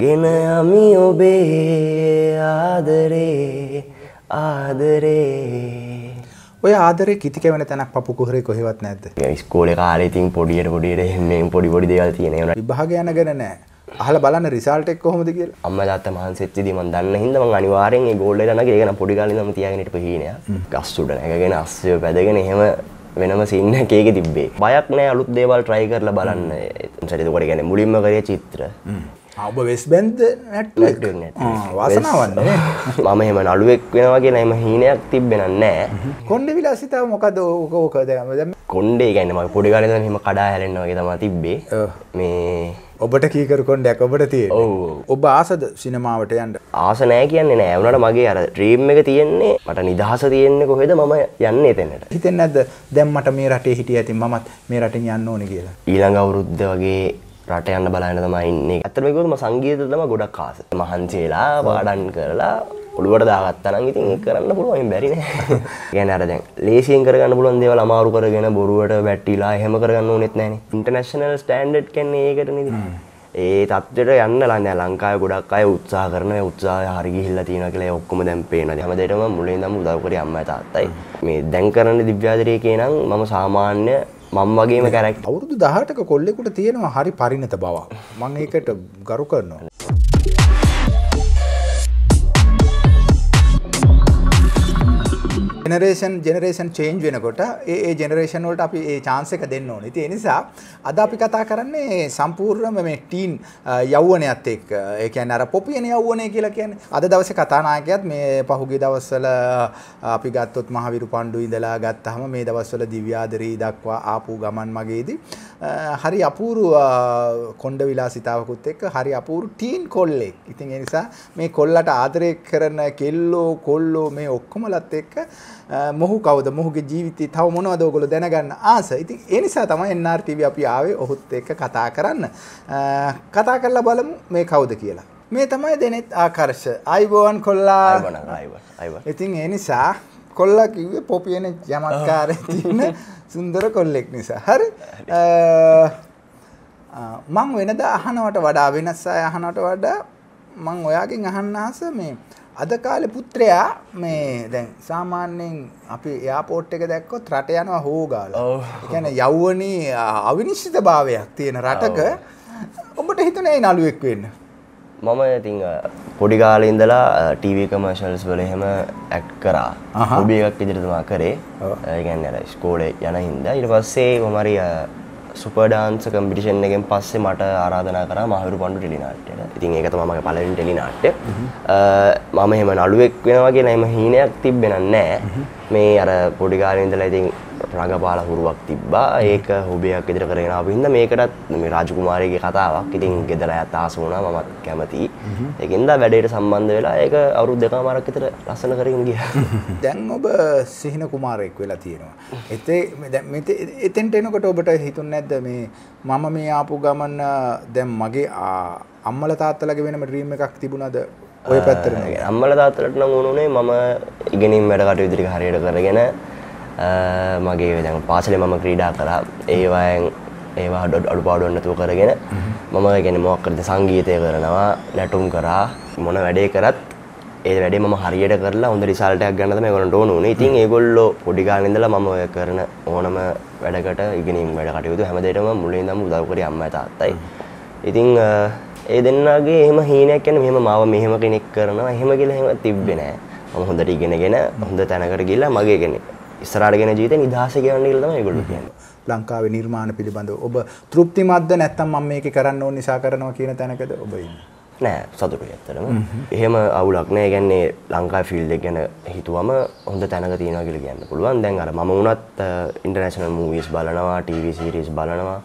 ගෙන යමි ඔබේ ආදරේ ආදරේ ඔය ආදරේ කිති කැවෙන තැනක් පපු කුහරේ කොහෙවත් නැද්ද ස්කෝලේ කාලේ ඉතින් පොඩියට පොඩියට එන්නේ පොඩි පොඩි දේවල් තියෙනවා විභාග යන ගණ නැහැ අහලා බලන්න රිසල්ට් එක කොහොමද කියලා අම්මා තාත්තා මහන්සිච්චිදී මම දන්න හින්දා මම අනිවාර්යෙන් ඒ ගෝල් එක නගගෙන ඒක නම් පොඩි කාලේ ඉඳන්ම තියාගෙන හිටපු හීනයක් ගස් උඩ නැගගෙන අස්සය පැදගෙන එහෙම වෙනම සින්න කේක තිබේ බයක් නෑ අලුත් දේවල් ට්‍රයි කරලා බලන්න සරිතකොට ගැන මුලින්ම කරේ චිත්‍ර ඔබ වෙස් බැන්ද වාසනාවන්න මම එම නළුවෙක් වෙනවාගෙන එම හීනයක් තිබෙනන්නෑ කොන්ඩ විලාසිතාව මොකද ඕකෝකදම කොන්ඩේ ගැන්න ම පොඩිකාලද හෙම කඩා හැරෙන්න්නවගේ තම තිබ්බේ මේ ඔබට කීකර කොන්ඩයක් ඔබට තිය ඔබ ආසද සිනමාවට යන්ට ආසනෑ කියන්නේ නෑවනට මගේ අර ට්‍රීම් එක තියෙන්නේ මට නිදහස තියෙන්නේ කොහෙද මම යන්න එතෙන්නට හිතෙන් ඇද දැම්මට මේ රටේ හිටිය ඇති මත් මේ රටින් යන්න ඕන කියලා ඊළඟ අවුරුද්ධ වගේ රට යන්න බලන්න තමයි ඉන්නේ ඇත්තම කිව්වොත් මම සංගීතය තමයි ගොඩක් ආස මහන්සිලා පාඩම් කරලා ඔළුවට දාගත්තා නම් ඉතින් ඒක කරන්න පුළුවන් බැරි නෑ يعني අර දැන් ලේසියෙන් කරගන්න පුළුවන් දේවල් අමාරු කරගෙන බොරුවට වැටිලා එහෙම කරගන්න ඕනෙත් නෑනේ ඉන්ටර්නැෂනල් ස්ටෑන්ඩඩ් කියන්නේ ඒකටනේ ඉතින් ඒ තත්ත්වයට යන්න ලන්නේ ලංකාවේ ගොඩක් අය උත්සාහ කරන උත්සාහය හරි ගිහිල්ලා තියෙනවා කියලා ඒ ඔක්කොම දැන් පේනවා. හැමදේටම මුලින්දම උදව් කරේ අම්මයි තාත්තයි. මේ දැන් කරන දිව්‍යාදරයේ කියනනම් මම සාමාන්‍ය මං වගේම කරක් අවුරුදු දහටක කොල්ලෙකුට තියෙනවා හරි පරිණත බව මං ඒකට ගරු කරනවා. ජෙනරේෂන් ජෙනරේෂන් චේන්ජ් වෙනකොට ඒ ඒ ජෙනරේෂන් වලට අපි ඒ chance එක දෙන්න ඕනේ. ඉතින් ඒ නිසා අද අපි කතා කරන්නේ සම්පූර්ණම මේ ටීන් යෞවනයත් එක්ක. ඒ කියන්නේ අර පොපියන යෞවනය කියලා කියන්නේ. අද දවසේ කතානායකයාත් මේ පහුගිය දවස්වල අපි ගත්තොත් මහවිරු පණ්ඩු ඉඳලා ගත්තාම මේ දවස්වල දිව්‍යාදරී දක්වා ආපු ගමන් මගේදී හරි අපූරු කොණ්ඩ විලාසිතාවකුත් එක්ක හරි අපූරු ටීන් කොල්ලෙක්. ඉතින් ඒ නිසා මේ කොල්ලට ආදරය කරන කෙල්ලෝ කොල්ලෝ මේ ඔක්කොමලත් එක්ක මොහු කවුද මොහුගේ ජීවිතේ තව මොනවද ඔයගොල්ලෝ දැනගන්න ආස. ඉතින් ඒ නිසා තමයි NRTV අපි ආවේ ඔහුත් එක්ක කතා කරන්න. කතා කරලා බලමු මේ කවුද කියලා. මේ තමයි දෙනෙත් ආකර්ෂ. අයිබෝවන් කොල්ලා. අයිබෝවන් අයිබෝවන්. ඉතින් ඒ නිසා කොල්ලා කිව්වේ පොපියන යමත්කාරය තියෙන සුන්දර කොල්ලෙක් නිසා. හරි. මං වෙනදා අහනවට වඩා වෙනස් අය අහනවට වඩා මං ඔයාගෙන් අහන්න ආස මේ අද කාලේ පුත්‍රයා මේ දැන් සාමාන්‍යයෙන් අපි එයාපෝට් එක දැක්කොත් රට යනවා හොෝගාලා. ඒ කියන්නේ යෞවනී අවිනිශ්චිතභාවයක් තියෙන රටක ඔබට හිතුනේ නළුවෙක් වෙන්න. මම ඉතිං පොඩි කාල ඉඳලා ටීව කමර්ශල්ස් වල එහෙම ඇක්් කරා හොබිය එකක් ඉදිරිතුමා කරේ ඒගැන් අර ස්කෝඩේ යන හින්ද ඉට පස්සේ කොමරි සුපඩාන්ස කම්පිටිෂන් එකෙන් පස්සේ මට ආරාධනා කර මහරු පණ්ඩු ටෙලිනාට්ට ඉතින් ඒක තමම පලවින් ටෙලිනාට්ට මම එහෙම නළුවෙක් වෙනවගේ නම හීනයක් තිබෙන නෑ මේ අර පොඩි කාලේ ඉඳලා ඉතින් රඟපාලා හුරුවක් තිබ්බා. ඒක හොබියක් විදිහට කරගෙන ආපු හින්දා මේකටත් මේ රාජකුමාරයගේ කතාවක්. ඉතින් ගෙදර ඇත් ආස වුණා මමත් කැමතියි. ඒකින්ද වැඩේට සම්බන්ධ වෙලා ඒක අවුරුදු දෙකමාරක් විතර ලස්සන කරගෙන ගියා. දැන් ඔබ සිහින කුමාරයෙක් වෙලා තියෙනවා. එතේ දැන් එතෙන්ට එනකොට ඔබට හිතුන්නේ නැද්ද මේ මම මේ ආපු ගමන දැන් මගේ අම්මලා තාත්තලාගේ වෙනම ඩ්‍රීම් එකක් තිබුණාද ඔය පැත්තර අම්මල තාත්තලට නම් ඕනුනේ මම ඉගෙනීම් වැඩ කටයුතු ටික හරියට කරගෙන මගේ දැන් පාසලේ මම ක්‍රීඩා කරා ඒවායෙන් ඒවා අඩුපාඩු නැතුව කරගෙන මම කියන්නේ මොකක් කරද සංගීතය කරනවා නැටුම් කරා මොන වැඩේ කරත් ඒ වැඩේ මම හරියට කරලා හොඳ රිසල්ට් එකක් ගන්න තමයි ඒගොල්ලන්ට ඕන උනේ. ඉතින් ඒගොල්ලෝ පොඩි කාලේ ඉඳලා මම ඔය කරන ඕනම වැඩකට ඉගෙනීම් වැඩ කටයුතු හැමදේටම මුලින්දම උදව් කරේ අම්මයි තාත්තයි. ඉතින් ඒ දෙන්නාගේ එහෙම හීනයක් කියන්නේ මෙහෙම මාව මෙහෙම කෙනෙක් කරනවා එහෙම කියලා එහෙම තිබ්බේ නෑ. මම හොඳට ඉගෙනගෙන හොඳ තැනකට ගිහිල්ලා මගේ කෙනෙක් ඉස්සරහට ගෙන ජීවිතේ නිදහස ගෙවන්න කියලා තමයි ඒගොල්ලෝ කියන්නේ. ලංකාවේ නිර්මාණ පිළිබඳව ඔබ තෘප්තිමත්ද නැත්නම් මම මේක කරන්න ඕන නිසා කරනවා කියන තැනකද ඔබ ඉන්නේ? නෑ සතුටුයි ඇත්තටම. එහෙම අවුලක් නෑ. කියන්නේ ලංකා ෆීල්ඩ් එක ගැන හිතුවම හොඳ තැනක තියනවා කියලා කියන්න පුළුවන්. දැන් අර මම වුණත් ඉන්ටර්නැෂනල් මූවීස් බලනවා, ටීවී සීරීස් බලනවා,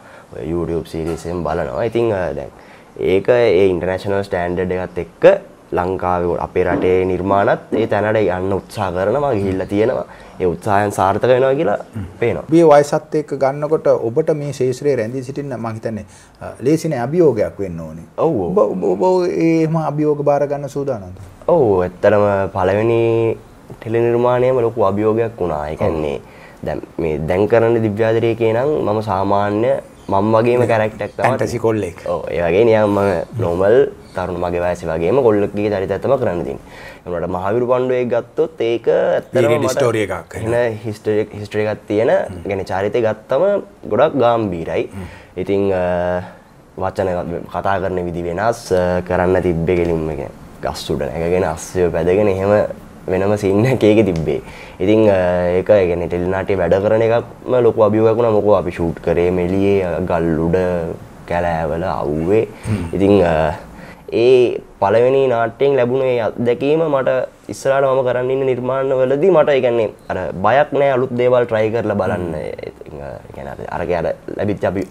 YouTube සීරීස් එහෙම බලනවා. ඉතින් දැන් ඒක ඒ ඉන්ටර්නේෂනල් ස්ටෑන්ඩඩ් එකත් එක්ක ලංකාවේ අපේ රටේ නිර්මාණත් ඒ තැනට යන්න උත්සාහ කරනවා ගිහිල්ලා තියෙනවා. ඒ උත්සාහයන් සාර්ථක වෙනවා කියලා පේනවා. ඔබේ වයසත් එක්ක ගන්නකොට ඔබට මේ ශේෂ්ත්‍රයේ රැඳී සිටින්න මම හිතන්නේ ලේසි නෑ අභියෝගයක් වෙන්න ඕනේ. ඔව් ඔව්. ඔබ ඔබ එහෙම අභියෝග බාර ගන්න සූදානම්ද? ඔව්. ඇත්තටම පළවෙනි ටෙලි නිර්මාණයම ලොකු අභියෝගයක් වුණා. ඒ කියන්නේ දැන් මේ දැන් කරන දිව්‍යාදරයේ කියනනම් මම සාමාන්‍ය මං වගේම කැරක්ටක් ටසි කොල්ලෙක් ඒවගේ නියම් නොමල් තරුණ මගේ වයස වගේම කොල්ලක්ගේ චරිතත්තම කරන්නදින් එමට මහවිරු පණ්ඩුවේ ගත්තොත් ඒක ස්ටෝරිය එකක් හිස්ටරක් හිස්ට්‍රේකත් තියෙන ගැන චරිතය ගත්තම ගොඩක් ගාම්බීරයි ඉතිං වචන කතා කරන විදි වෙනස් කරන්න තිබ්බෙ කෙලින්ම එක ගස්සුට නැගෙන අස්සය පැදගෙන එහෙම වෙනම සින්න කේක තිබ්බේ ඉතින් ඒක ගැන ටෙල්නාටේ වැඩ කරන එකක්ම ලොකු අභියෝගකුණ මොක අපි ෂූට් කරේ මෙලියේ ගල්ලුඩ කැලෑවල අව්වේ ඉතිං ඒ පළවෙනි නාට්‍යයෙන් ලැබුණේ අත්දැකීම මට ඉස්සරට මම කරන්නන්න නිර්මාණ වලදී මට එකන්නේ අර බයක් නෑ අලුත් දේවල් ට්‍රයි කරලා බලන්න ගැන අරක අර ලැබිත් අපි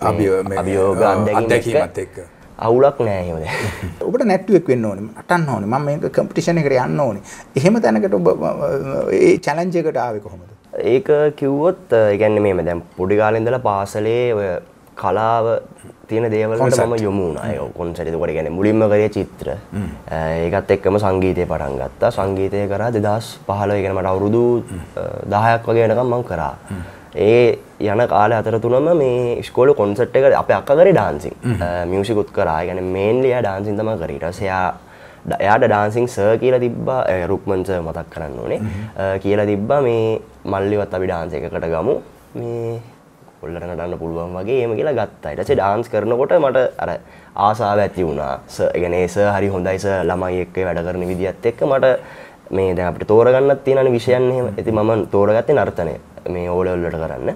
අභියෝග අත්දැකීමත් එක්ක අවුලක් නෑ එහෙම දැන්. ඔබට නැට්ටුවෙක් වෙන්න ඕනේ. නටන්න ඕනේ. මම මේක කම්පිටිෂන් එකට යන්න ඕනේ. එහෙම තැනකට ඔබ ඒ චැලෙන්ජ් එකට ආවේ කොහොමද? ඒක කිව්වොත් ඒ කියන්නේ මේම දැන් පොඩි කාලේ ඉඳලා පාසලේ ඔය කලාව තියෙන දේවල්ලට මම යොමු වුණා. ඒ කොන්සර්ට් එතකොට කියන්නේ මුලින්ම කරේ චිත්‍ර. ඒකත් එක්කම සංගීතය පටන් ගත්තා. සංගීතය කරා 2015 කියන්නේ මට අවුරුදු 10ක් වගේ යනකම් මම කරා. ඒ යන කාල අතරතුනම මේ ස්කෝල කොන්සට් එක අප අක්කර ඩාන්සින් මියසිකුත් කරා ගැන මේන්ලිය ඩාන්සින් තම කරටසයා එයාට ඩාන්සිං සර් කියල තිබ්බා රුක්මන්ස මතක් කරන්න ඕනේ කියලා තිබ්බා මේ මල්ලිවත් අපි ඩාන්ස එකකට ගමු මේ කොල්ලට නටන්න පුළුවන් වගේ ඒම කියලා ගත්තා ටසේ ඩාන්ස් කරනකොට මට අර ආසාාව ඇති වුණා ගැනේස හරි හොඳයිස ළමයි එක්ක වැඩ කරන විදිත් එක්ක මට මේ දැ අපට තෝරගන්නත් තියෙන විෂයන් ඇති මම තෝරගත්තේ නර්තනය මේ ඕලවල්ලට කරන්න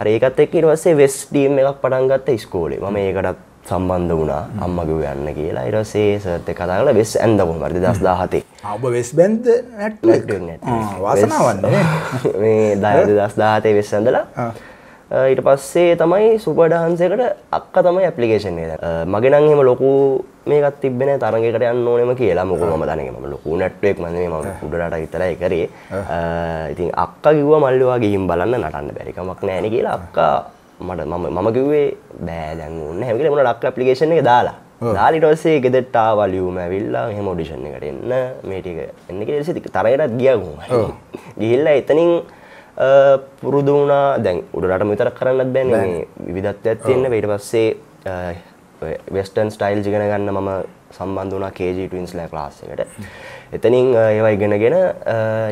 අර ඒකත් එක්ක ඊට පස්සේ වෙස් ටීම් එකක් පටන් ගත්තා ඉස්කෝලේ මම ඒකටත් සම්බන්ධ වුණා අම්මගව යන්න කියලා ඉරසේ සත් කතා කළ වෙස් ඇන්දපු මරි දස් දාහතේ ඔබ වෙස් බැන්ද නැට්වාසනාවන්න මේ දස් දාහතේ වෙස් ඇඳලා ඊට පස්සේ තමයි සුපඩහන්සේකට අක්ක තමයි ඇපලිකේෂන් එක මගේ නම් එහෙම ලොකු මේකක් තිබ්බේ නැහැ තරඟයකට යන්න ඕනෙම කියලා මොකද මම දන්නේ මම ලොකු නැට්ටුවෙක් මම මේ මම උඩරට විතරයි කරේ ඉතින් අක්කා කිව්වා මල්ලි වා ගිහින් බලන්න නටන්න බැරි කමක් නැහැ නේ කියලා අක්කා මට මම මම කිව්වේ බෑ දැන් ඕනේ නැහැ කියලා මොනවා අක්කා ඇප්ලිකේෂන් එක දාලා දාලිට ඔස්සේ ගෙදෙට්ට ආවලියුම ඇවිල්ලා එහෙම ඔඩිෂන් එකට එන්න මේ ටික එන්න කියලා ඉතින් තරඟයටත් ගියා කොහොමද ගිහිල්ලා එතනින් පුරුදු වුණා දැන් උඩරටම විතර කරන්නත් බෑනේ මේ විවිධත්වයක් තියෙන ඊට පස්සේ වෙස්ටර්න් ස්ටයිල් ඉගෙන ගන්න මම සම්බන්ධ වුණා KG Twins ලා ක්ලාස් එකට. එතනින් ඒවා ඉගෙනගෙන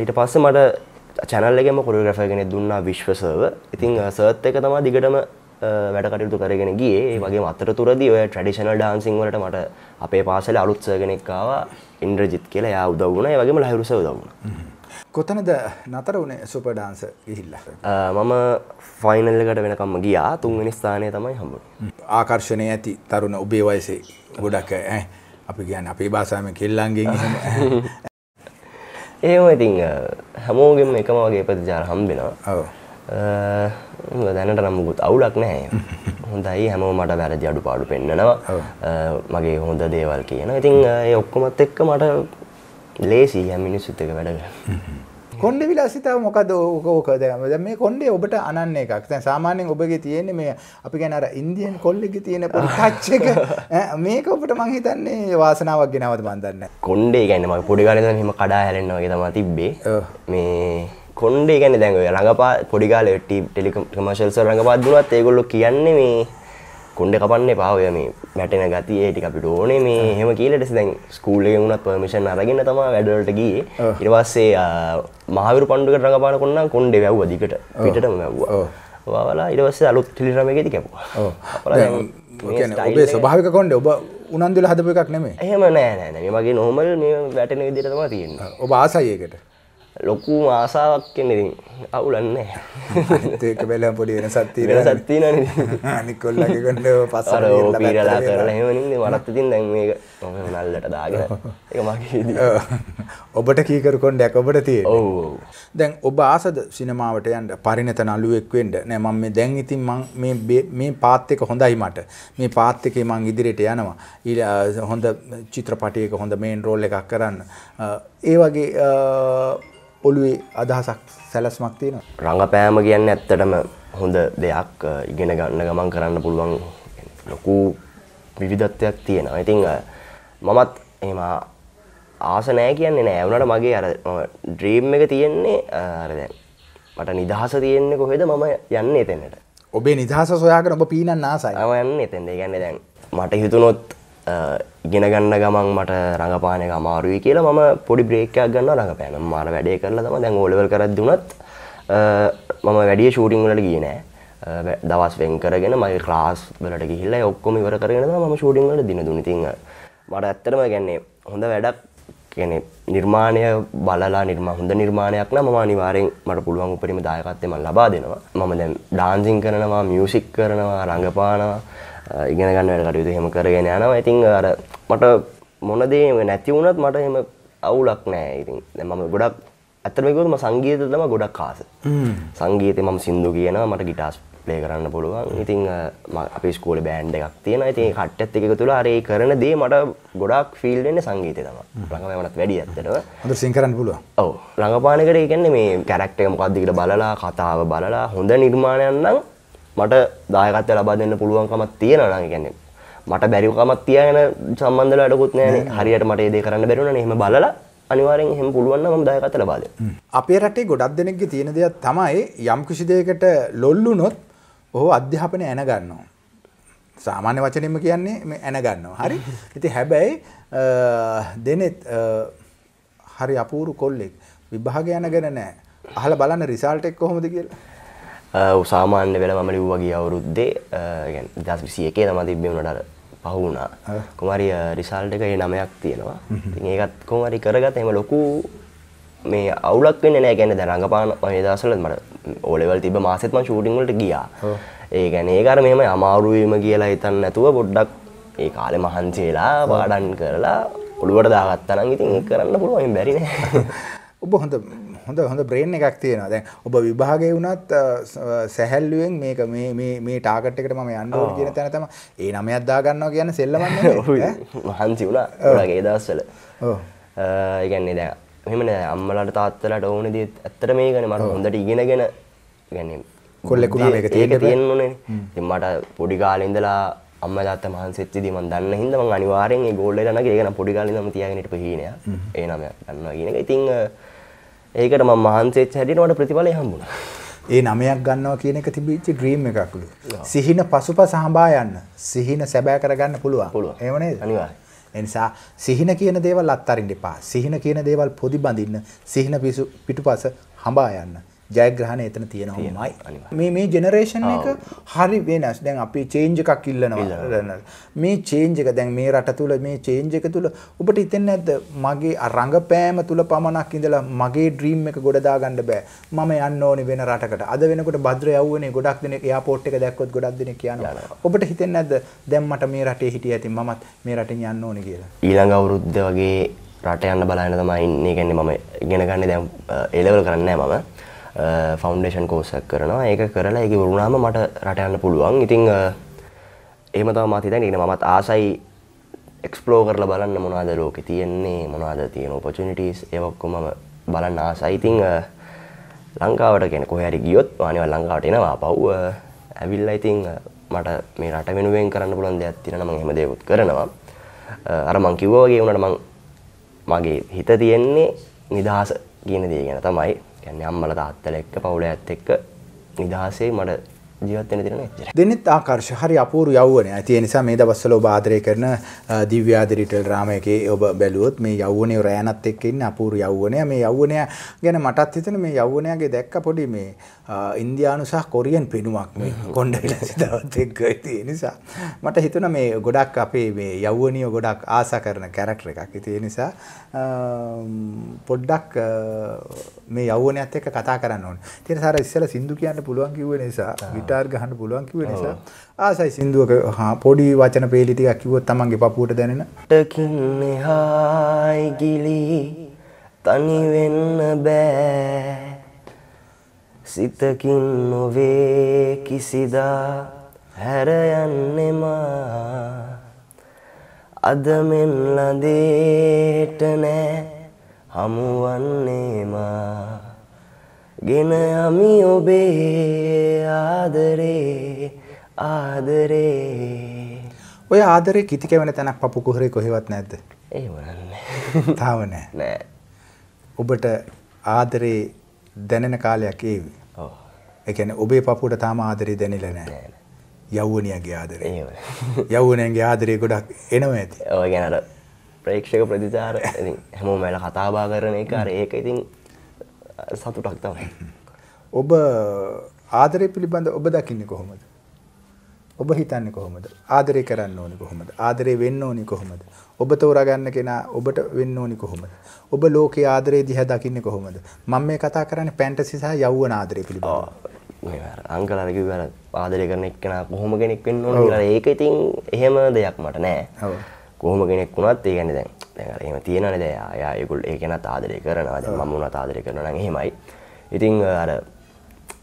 ඊට පස්සේ මට channel එකෙම choreographer කෙනෙක් දුන්නා විශ්ව සර්ව. ඉතින් සර්ත් එක තමයි දිගටම වැඩ කටයුතු කරගෙන ගියේ. ඒ වගේම අතරතුරදී ඔය ට්‍රැඩිෂනල් ඩාන්සින් වලට මට අපේ පාසලේ අලුත් සර් කෙනෙක් ආවා ඉන්ද්‍රජිත් කියලා. එයා උදව් වුණා. ඒ වගේම ලහිරු සර් උදව් වුණා. කොතනද නතර වනේ සුප ඩාන්ස ගිහිල්ල මම ෆයිනල්ලකට වෙනකම්ම ගියා තුන්වෙනි ස්ථානය තමයි හම්බ ආකර්ශණය ඇති තරුණ ඔබේ වයසේ ගොඩක් අපි ගැන අපේ බාසාම කෙල්ලන්ගේ ඒම ඉතිං හැමෝගෙම එකම වගේ ප්‍රතිචාර හම්බෙනවා දැනට නම්මුකුත් අවුලක් නෑ හොඳයි හැමෝ මට වැරදි අඩු පාඩු පෙන්න්නනවා මගේ හොඳ දේවල් කියන ඉතින් ඒ ඔක්කොමත් එක්ක මට ලේසිය මිනිස්සුත්තක වැඩගන්න. කොන්ඩ විලාසිතාව මොකද ඕකෝකද ද මේ කොන්ඩේ ඔබට අනන්න එකක් තැන් සාමාන්‍යෙන් ඔබගේ තියෙන්නේ මේ අපි ගැනර ඉන්දියන් කොල්ලෙගි තියෙන පච්චක මේක ඔබට මහිතන්නේ වාසනාවක් ගෙනවත් බන්දන්න කොන්ඩේ ගැන ම පොඩිගලද හෙම කඩා හැරෙන්න්නවගේ තම තිබ්බේ මේ කොන්ඩේ ගැන දැන්ග ළඟපා පොඩිගාල ටි ටෙලිකමශල්ස රඟපාත් දුනත් ඒගොල්ලො කියන්නේ මේ කොන්ඩ කපන්න පාවය මේ මැටෙන ගති ඒටික අපිට ඕනේ මේ හෙම කියලට දැන් ස්කූල්ලෙන් වුණත් පර්මිෂන් අරගෙන තම වැඩලටගේ ඉරවස්සේ මහවිරු පණ්ඩුක රඟපාන කොන්න කොන්ඩ වැැව් දිකට පිටටම වැැව්වා වාලා ඉරවස්ස අලුත් ටිලිරමගෙති කැපවා ඔබේ ස්භාවික කොන්ඩ ඔබ උනන්දුල හදපු එකක් නෙමේ එහෙම නෑ නෑ මගේ නොහමල් මේ වැටන විදිරතම තියෙන ඔබ ආසයකට ලොකු ආසාවක් කෙනෙරින් අවුලන්න ඒක බැලම් පොඩි වෙන සත්තිීර සත්තින නිකොල්ලගේ කොට පසර පීරලා කරලා හෙමනින් වනත්තතින් දැන් මේ නල්ලට දාගෙන එක මගේ ඔබට කීකර කොන්ඩ ඇක ඔබට තිය දැන් ඔබ ආසද සිනමාවට යන්ට පරිනත නලුවෙක්වෙන්ට නෑ මම මේ දැන් ඉතින් මං මේ පාත්තක හොඳයි මට මේ පාත්තකේ මං ඉදිරියට යනවා ඊ හොඳ චිත්‍රපටයක හොඳ මේන් රෝල් එකක් කරන්න ඒ වගේ ඔළුවේ අදහසක් සැලස්මක් තියෙන රඟපෑම කියන්න ඇත්තටම හොඳ දෙයක් ඉගෙන ගන්න ගමන් කරන්න පුළුවන් ලොකු විවිධත්වයක් තියෙනවා ඉතිං මමත් එම ආස නෑ කියන්නේ නෑ වුණට මගේ අර ඩ්‍රීම් එක තියෙන්නේ අරදැන් මට නිදහස තියෙන්නේ කොහෙද මම යන්න එතෙන්නට ඔබේ නිදහස සොයාගෙන ඔබ පීනන්න ආසයි යන්න එතෙන්ට ගන්න දැන් මට හිතුනොත් ගෙනගන්න ගමන් මට රඟපානය අමාරුයි කියලා මම පොඩි බ්‍රේකයක් ගන්න රඟපෑන මාර වැඩේ කරලා තම දැන් ඕලවල් කරදදුනත් මම වැඩිය ෂූටිං වලට ගිය නෑ දවස් වෙන් කරගෙන මගේ ක්ලාස් වලට ගිහිල්ලා ඔක්කොම ඉවර කරගෙන මම ෂූටිං වල දින දුන්නේ තින් මට ඇත්තටම කියන්නේ හොඳ වැඩක් කියන්නේ නිර්මාණය බලලා නිර්මා හොඳ නිර්මාණයක් නම් මම අනිවාර්යෙන් මට පුළුවන් උපරිම දායකත්වය මම ලබා දෙනවා මම දැන් ඩාන්සින් කරනවා මියුසික් කරනවා රංගපානවා ඉගෙන ගන්න වැඩ කටයුතු එහෙම කරගෙන යනවා. ඉතින් අර මට මොන දේ නැති වුණත් මට එහෙම අවුලක් නෑ. ඉතින් දැන් මම ගොඩක් ඇත්තටම කිව්වොත් මම සංගීතය තමයි ගොඩක් ආස. සංගීතේ මම සින්දු කියනවා මට ගිටාර් ප්ලේ කරන්න පුළුවන්. ඉතින් අපේ ඉස්කෝලේ බෑන්ඩ් එකක් තියෙනවා. ඉතින් කට්ටියත් එක්ක එකතු වෙලා අර ඒ කරන දේ මට ගොඩක් ෆීල් වෙන්නේ සංගීතය තමයි. රංගපෑමකට වැඩි ඇත්තටම. හොඳ සින් කරන්න පුළුවන්. ඔව්. රංගපානයකට ඒ කියන්නේ මේ කැරක්ටර් එක මොකක්ද කියලා බලලා කතාව බලලා හොඳ නිර්මාණයක් නම් මට දායකත්ය ලබා දෙන්න පුළුවන්කමත් තියෙනවා නම් කියන්නේ මට බැරිකමක් තියන සම්බන්ධල අඩකුත් නෑන හරියට මට දේ කරන්න බැරුණ හෙම බල අනිවාරෙන් හෙම පුළුවන් ම දායකත ලබාද. අපේ රටේ ගොඩක් දෙනෙක් තියෙන දෙයක් තමයි යම් කිසිදයකට ලොල්ලු නොත් ඔහු අධ්‍යාපනය ඇනගන්නවා. සාමාන්‍ය වචනම කියන්නේ ඇනගන්නවා හරි ඉති හැබැයි දෙනෙත් හරි අපූරු කොල්ලෙක් විභාග යන ගැන නෑ අහල බලන්න රිසාල්ටෙක් කොහොමද කියලා උසාමාන්‍ය වෙල මම ලිව්වගේ අවුරුද්දේ දස් විසිය එකේ තම තිබ්බෙමනට පහුුණා කුමරි රිසල්ට එකයි නමයක් තියෙනවා ඒකත් කොමරි කරගත එම ලොකු මේ අවුලක් වෙන නෑ ගැන දැරඟපාන අයදසලත් මට ඕලෙවල් තිබ මාසෙත්ම ශූටිංවලට ගියා ඒ ගැන ඒකර මෙම අමාරුවීම කියලා හිතන්න නැතුව පොඩ්ඩක් ඒ කාලෙ මහන්සේලා වාඩන් කරලා ඔළුවට දාගත්තනම් ඉතින් කරන්න පුළුවන් බැරින ඔබ හොඳ හොඳ හොඳ බ්‍රේන් එකක් තියෙනවා දැන් ඔබ විභාගය වුණත් සැහැල්ලුවෙන් මේක මේ මේ මේ ටාගට් එකට මම යන්න ඕන කියන තැන තමයි ඒ නමයක් දා ගන්නවා කියන්නේ සෙල්ලමක් නෙවෙයි මහන්සි වුණා ඔයගේ දවස්වල ඔව් ඒ කියන්නේ දැන් මෙහෙම නෑ අම්මලාට තාත්තලාට ඕනේ දේ ඇත්තට මේකනේ මට හොඳට ඉගෙනගෙන يعني කොල්ලෙකුණා මේක තියෙන්න තියෙන්නේ ඉතින් මට පොඩි කාලේ ඉඳලා අම්මා තාත්තා මහන්සිත් ඉදී මම දන්න හින්දා මම අනිවාර්යෙන් ඒ ගෝල් එකට නැගී ඒක නම් පොඩි කාලේ ඉඳන්ම තියාගෙන හිටපු හීනයක් ඒ නමයක් දන්නවා කියන එක. ඉතින් ඒකට මම මහන්සි වෙච්ච හැටියට මට ප්‍රතිඵලය හම්බුණා. ඒ නමයක් ගන්නවා කියන එක තිබිච්ච ඩ්‍රීම් එකක්ලු. සිහින පසුපස හඹා යන්න. සිහින සැබෑ කරගන්න පුළුවන්. පුළුවන්. එහෙම නේද? අනිවාර්යයෙන්. ඒ නිසා සිහින කියන දේවල් අත්හරින්න එපා. සිහින කියන දේවල් පොදි බඳින්න. සිහින පිටුපස හඹා යන්න. ජයග්‍රහණ එතන තියෙන හොමයි මේ මේ ජෙනරේෂන් එක හරි වෙනස් දැන් අපි චේන්ජ් එකක් ඉල්ලනවා මේ චේන්ජ් එක දැන් මේ රට තුල මේ චේන්ජ් එක තුල ඔබට හිතෙන්නේ නැද්ද මගේ රංගපෑම තුල පමණක් ඉඳලා මගේ ඩ්‍රීම් එක ගොඩ දාගන්න බෑ මම යන්න ඕනේ වෙන රටකට අද වෙනකොට භද්‍ර යවුවනේ ගොඩක් දෙනෙක් එයාපෝට් එක දැක්කොත් ගොඩක් දෙනෙක් කියනවා ඔබට හිතෙන්නේ නැද්ද දැන් මට මේ රටේ හිටිය ඇති මමත් මේ රටෙන් යන්න ඕනේ කියලා ඊළඟ අවුරුද්ද වගේ රට යන්න බලන්න තමයි ඉන්නේ කියන්නේ මම ඉගෙන ගන්න දැන් ඒලෙවල් කරන්නේ නැහැ මම ෆෞන්ඩේෂන් කෝසක් කරනවා ඒක කරලා එක වරුණාම මට රටයන්න පුළුවන් ඉතිං ඒම තම මතිතැන් ඉන මත් ආසයි එක්ස්පලෝ කරල බලන්න මොනාද ලෝක තියෙන්නේ මොනාද තියෙන පොචිනිටස් ඒවක්කොම බලන්න ආසයිතිං ලංකාවට කෙන කොහැරි ගියොත් වානිව ලංකාවට එනවා පව් ඇවිල්ල ඉතිං මට මේ රට වෙනුවෙන් කරන්න පුළන් දෙයක් තින ම හෙම දෙකුත් කරනවා අර මංකිවෝගේ වනට මං මගේ හිත තියෙන්නේ නිදහස කියන දේ ගැන තමයි කියන්නේ අම්මලා තාත්තලා එක්ක පවුල ඇත් එක්ක නිදහසේ මට ජීවත්වෙන දින දෙනෙත් ආකර්ශ හරි අපූරු යව්වනය ඇති නිසා මේ දවස්සල බාදරය කරන දිව්‍යාදිරිටල් රාමයකේ ඔබ බැලුවොත් මේ යව්වනය රෑනත් එක්කන්න අපූරු යව්වනය මේ යව්වනය ගැන මටත් හිතන මේ යව්වනයගේ දැක්ක පොඩි මේ ඉන්දයානු සහ කොරියන් පෙනුවක් මේ කොන්ඩ දවත් එක්ක ඇති නිසා මට හිතන මේ ගොඩක් අපේ මේ යව්වනිය ගොඩක් ආස කරන කැරක්ටර එකක් ඉතිය නිසා පොඩ්ඩක් මේ යව්වනයත් එක්ක කතා කරන්න ඕන තිෙන සර ඉස්සල සිින්දු කියන්න පුළුවන් කිව නිසා ගිටාර් ගහන්න පුළුවන් කිව්ව නිසා ආසයි සින්දුවක හා පොඩි වචන පේලි ටිකක් කිව්වොත් තමන්ගේ පපුවට දැනෙන ටකින්නේ හායි ගිලි තනි වෙන්න බෑ සිතකින් නොවේ කිසිදා හැර යන්නේ මා අද මෙන් ලදේට නෑ හමුවන්නේ මා ගෙන යමි ඔබේ ආදරේ ආදරේ ඔය ආදරේ කිති කැවෙන තැනක් පපු කුහරේ කොහෙවත් නැද්ද? එහෙම නැහැ. තාම නැහැ. නෑ. ඔබට ආදරේ දැනෙන කාලයක් ඒවි. ඔව්. ඒ කියන්නේ ඔබේ පපුවට තාම ආදරේ දැනෙලා නැහැ. යෞවනියගේ ආදරේ. එහෙම. යෞවනයන්ගේ ආදරේ ගොඩක් එනවා ඇති. ඔය ගැන අර ප්‍රේක්ෂක ප්‍රතිචාර ඉතින් හැමෝම වෙලා කතා බහ කරන එක අර ඒක ඉතින් සතුටක් තමයි. ඔබ ආදරය පිළිබඳ ඔබ දකින්නේ කොහොමද? ඔබ හිතන්නේ කොහොමද? ආදරය කරන්න ඕනි කොහොමද? ආදරේ වෙන්න ඕනි කොහොමද? ඔබ තෝරාගන්න කෙනා ඔබට වෙන්න ඕනි කොහොමද? ඔබ ලෝකයේ ආදරේ දිහා දකින්නේ කොහොමද? මම මේ කතා කරන්නේ ෆැන්ටසි සහ යෞවන ආදරය පිළිබඳව. මේ අංකල් අර කිව්වා ආදරය කරන එක්කෙනා කොහොම කෙනෙක් වෙන්න ඕනි කියලා ඒක ඉතින් එහෙම දෙයක් මට නෑ. ඔව්. කොහොම කෙනෙක් වුණත් ඒ කියන්නේ දැන් දැන් අර එහෙම තියෙනවනේ දැන් ආයා ඒගොල්ලෝ ඒ කෙනා ආදරය කරනවා දැන් මම උනා ආදරය කරනවා නම් එහෙමයි. ඉතින් අර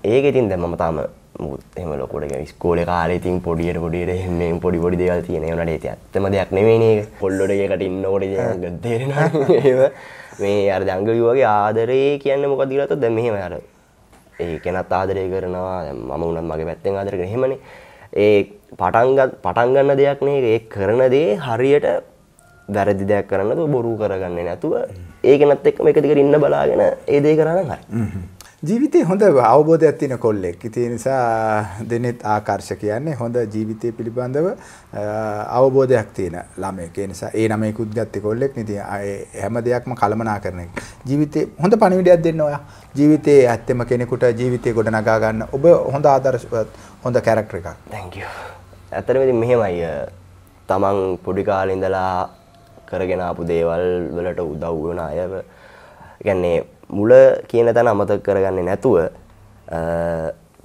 ඒක ඉතින් දැන් මම තාම මුත් එහෙම ලොකුට ස්කෝලේ කාලේ ඉතින් පොඩියට පොඩියට මේ පොඩි පොඩි දේවල් තියෙන ඒවා නේද ඇත්තම දෙයක් නෙමෙයිනේ ඒක පොල්ලොඩ එකකට ඉන්නකොට ඉතින් දෙරෙනවා ඒව මේ අර දඟලි වගේ ආදරේ කියන්නේ මොකක්ද කියලා දැන් මෙහෙම අර ඒ කෙනත් ආදරය කරනවා දැන් මම උනත් මගේ පැත්තෙන් ආදරය කරන එහෙමනේ ඒ පටන්ගන්න දෙයක් නේ ඒ කරන දේ හරියට වැරදි දෙයක් කරන්න බොරු කරගන්න නැතුව ඒකනත් එක්ම එකතිකර ඉන්න බලාගෙන ඒදේ කරන්න හරි. ජීවිතය හොඳ අවබෝධ ඇතින කොල්ලෙක් ඉතිය නිසා දෙනෙත් ආකර්ශ කියන්නේ හොඳ ජීවිතය පිළිබඳව අවබෝධයක් තියෙන ළමයක නිසා ඒ නමයකුත් ගත්ත කොල්ලෙක් නිති හැම දෙයක්ම කළමනා කරන ජීවිතය හොඳ පණිවිඩයක් දෙන්න ඔයා ජීවිතයේ ඇත්තම කෙනෙකුට ජීවිතය ගොඩ නගාගන්න ඔබ හොඳ ආදර්ශවත් හොඳ කැරක්ටර එකක්. Thank you. ඇත්තටම ඉතින් මෙහෙමයි තමන් පොඩි කාලේ ඉඳලා කරගෙන ආපු දේවල් වලට උදව් වෙන අය කියන්නේ මුල කියන තැන අමතක කරගන්නේ නැතුව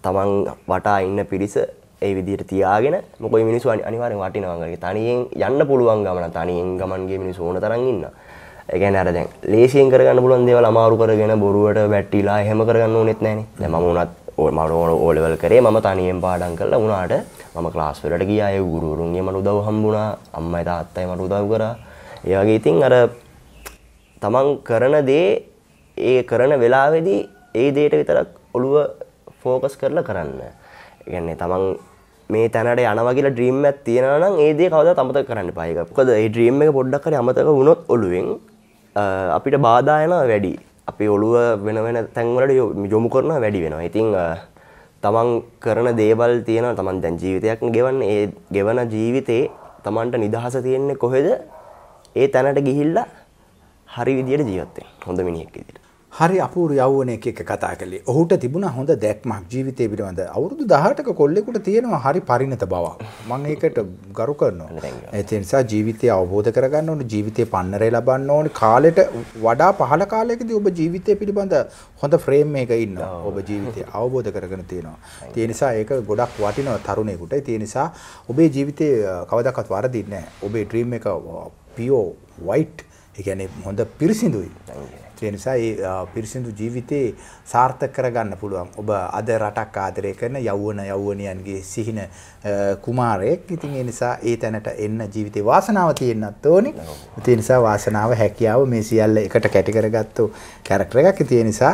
තමන් වටා ඉන්න පිරිස ඒ විදිහට තියාගෙන මොකද මේ මිනිස්සු අනිවාර්යෙන් වටිනවා ගන්නේ තනියෙන් යන්න පුළුවන් ගමන තනියෙන් ගමන්ගේ මිනිස්සු ඕන තරම් ඉන්නවා ගැන අර දැන් ලේසියෙන් කරගන්න පුළුවන් දේවල් අමාරු කරගෙන බොරුවට වැට්ටිලා එහෙම කරගන්න ඕනෙත් නැහනේ. දැන් මම උනත් මම ඕලෙවල් කරේ මම තනියෙන් පාඩම් කළා උනාට මම ක්ලාස් වලට ගියා ඒ ගුරුවරුන්ගේ මට උදව් හම්බුණා අම්මයි තාත්තයි මට උදව් කරා ඒ වගේ ඉතින් අර තමන් කරන දේ ඒ කරන වෙලාවේදී ඒ දේට විතරක් ඔළුව ෆෝකස් කරලා කරන්න. කියන්නේ තමන් මේ තැනට යනවා කියලා ඩ්‍රීම් එකක් තියනවා නම් ඒ දේ කවදාවත් අමතක කරන්න එපා. ඒක මොකද ඒ ඩ්‍රීම් එක පොඩ්ඩක් හරි අමතක වුණොත් ඔළුවෙන් අපිට බාධා එනවා වැඩි. අපි ඔළුව වෙන වෙන තැන් වලට යොමු කරනවා වැඩි වෙනවා. ඉතින් තමන් කරන දේවල් තියෙනවා තමන් දැන් ජීවිතයක් ගෙවන්න ඒ ගෙවන ජීවිතේ තමන්ට නිදහස තියෙන්නේ කොහෙද ඒ තැනට ගිහිල්ලා හරි විදියට ජීවත් වෙන්න හොඳ මිනිහෙක් විදියට හරි අපූරු යව්වනෙක් එක කතා කළේ ඔහුට තිබුණ හොඳ දැක්මක් ජීවිතය පිළිබඳ අවුරුදු දහටක කොල්ලෙකුට තියෙනවා හරි පරිණත බව මං ඒකට ගරු කරනවා ඇති නිසා ජීවිතය අවබෝධ කරගන්න ඕන ජීවිතය පන්නරේ ලබන්න ඕන කාලෙට වඩා පහළ කාලයකදී ඔබ ජීවිතය පිළිබඳ හොඳ ෆ්‍රේම් එක ඉන්න ඔබ ජීවිතය අවබෝධ කරගෙන තියෙනවා තිය නිසා ඒක ගොඩක් වටිනව තරුණයකුට තිය නිසා ඔබේ ජීවිතය කවදක්වත් වරදින්නේ ඔබේ ඩ්‍රීම් එක පියෝ වයිට් ඒ කියන්නේ හොඳ පිරිසිදුයි ඒ නිසා ඒ පිරිසිදු ජීවිතේ සාර්ථක කරගන්න පුළුවන්. ඔබ අද රටක් ආදරය කරන යෞවන යෞවනියන්ගේ සිහින කුමාරයෙක්. ඉතින් ඒ නිසා ඒ තැනට එන්න ජීවිතේ වාසනාව තියෙන්නත් ඕනේ. ඒ නිසා වාසනාව හැකියාව මේ සියල්ල එකට කැටි කරගත්තු කැරක්ටර් එකක්. ඒ නිසා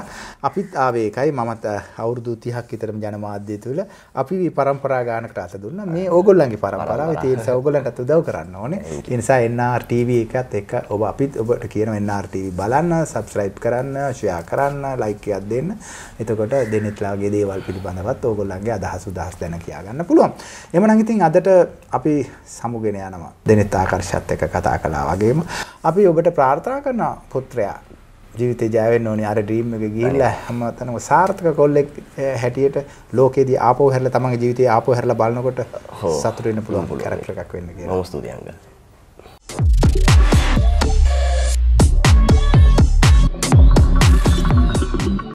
අපිත් ආවේ එකයි මමත් අවුරුදු 30ක් විතරම ජනමාධ්‍ය තුල අපි මේ પરම්පරා ගානකට අත දුන්නා. මේ ඕගොල්ලන්ගේ પરම්පරාව. ඒ නිසා ඕගොල්ලන්ටත් උදව් කරන්න ඕනේ. ඒ නිසා NRTV එකත් එක්ක ඔබ අපිත් ඔබට කියන NRTV බලන්න subscribe සබස්ක්‍රයිබ් කරන්න ශයා කරන්න ලයිකයක් දෙන්න එතකොට දෙනෙත්ලාගේ දේවල් පිළිබඳවත් ඕගොල්ලන්ගේ අදහසු දහස් දැන කියාගන්න පුළුවන් එමනං ඉතින් අදට අපි සමුගෙන යනවා දෙනෙත් ආකර්ෂත් එක කතා කලා වගේම අපි ඔබට ප්‍රාර්ථනා කරන පුත්‍රයා ජීවිතේ ජයවෙන්න ඕනේ අර ඩ්‍රීම් එක ගිහිල්ලා හැමතැනම සාර්ථක කොල්ලෙක් eh, හැටියට ලෝකෙදී ආපහු හැරලා තමන්ගේ ජීවිතේ ආපහු හැරලා බලනකොට සතුටු වෙන්න පුළුවන් කැරක්ටර් එකක් වෙන්න කියලා. ඔව් ස්තුතියි අංග. Thank you.